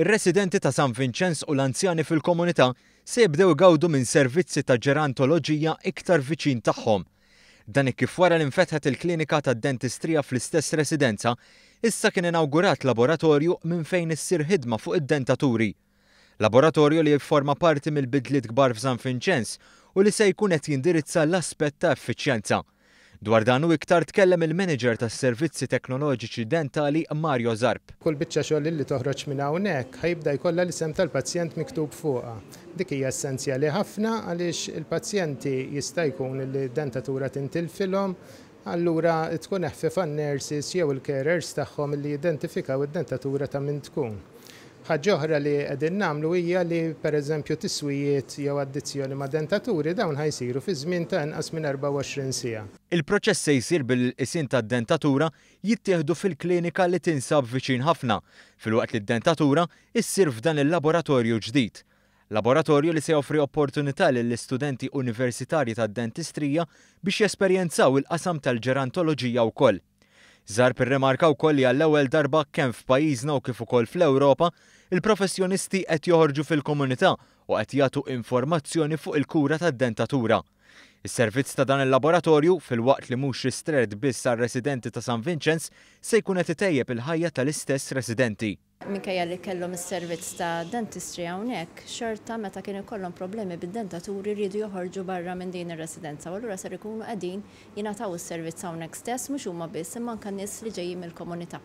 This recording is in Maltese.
ir-residenti ta' San Vincenz u l-anzjani fil-komunità se jibdew gawdu minn servizzi ta' ġerantoloġija iktar viċin tagħhom. Dan kif wara l infetħet il-klinika ta' dentistrija fl-istess residenza, issa kien inawgurat laboratorju minn fejn issir ħidma fuq id-dentaturi. Laboratorju li jifforma parti mill-bidliet kbar f'San Vincenz u li se jkun qed jindirizza l-aspett ta' effiċjenza. Dwar dan u iktar tkellem il-manager tas servizzi teknoloġiċi dentali Mario Zarb. Kull biċċa xogħol li toħroġ minn hawnhekk ħajbda jkollha l-isem tal-pazjent miktub fuqha. Dik hija essenzjali ħafna għaliex il-pazjenti jista' jkun li dentatura tintilfilhom allura tkun eħfifa n-nurses jew il-carers tagħhom li jidentifikaw id-dentatura ta' min tkun ħagġoħra li għedin nagħmlu hija li pereżempju tiswijiet jew addizzjoni ma' dentaturi dawn ħajsiru fi żmien ta' inqas minn 24 sija. Il-proċess se jsir bil-isin ta' dentatura jittieħdu fil-klinika li tinsab viċin ħafna, fil-waqt li d-dentatura issir f'dan il-laboratorju ġdid. Laboratorju li se joffri opportunità lill-istudenti universitarji tad-dentistrija biex jesperjenzaw il-qasam tal-ġerantoloġija wkoll. Zarp irremarka wkoll li għall-ewwel darba kemm f'pajjiżna u kif ukoll fl-Ewropa, il-professjonisti qed joħorġu fil-komunità u qed jagħtu informazzjoni fuq il-kura tad-dentatura. Is-servizz ta' dan il-laboratorju fil-waqt li mhux ristred biss għal residenti ta' San Vincenz se jkun qed itejjeb il-ħajja tal-istess residenti. Minkejja li kellhom is-servizz ta' dentistry hawnhekk, xorta meta kien ikollhom problemi bid-dentaturi rridu joħorġu barra minn din ir-residenza u allura ser ikunu qegħdin jingħataw is-servizz hawnhekk stess mhux huma biss imma anke nies li ġejjin mill-komunità.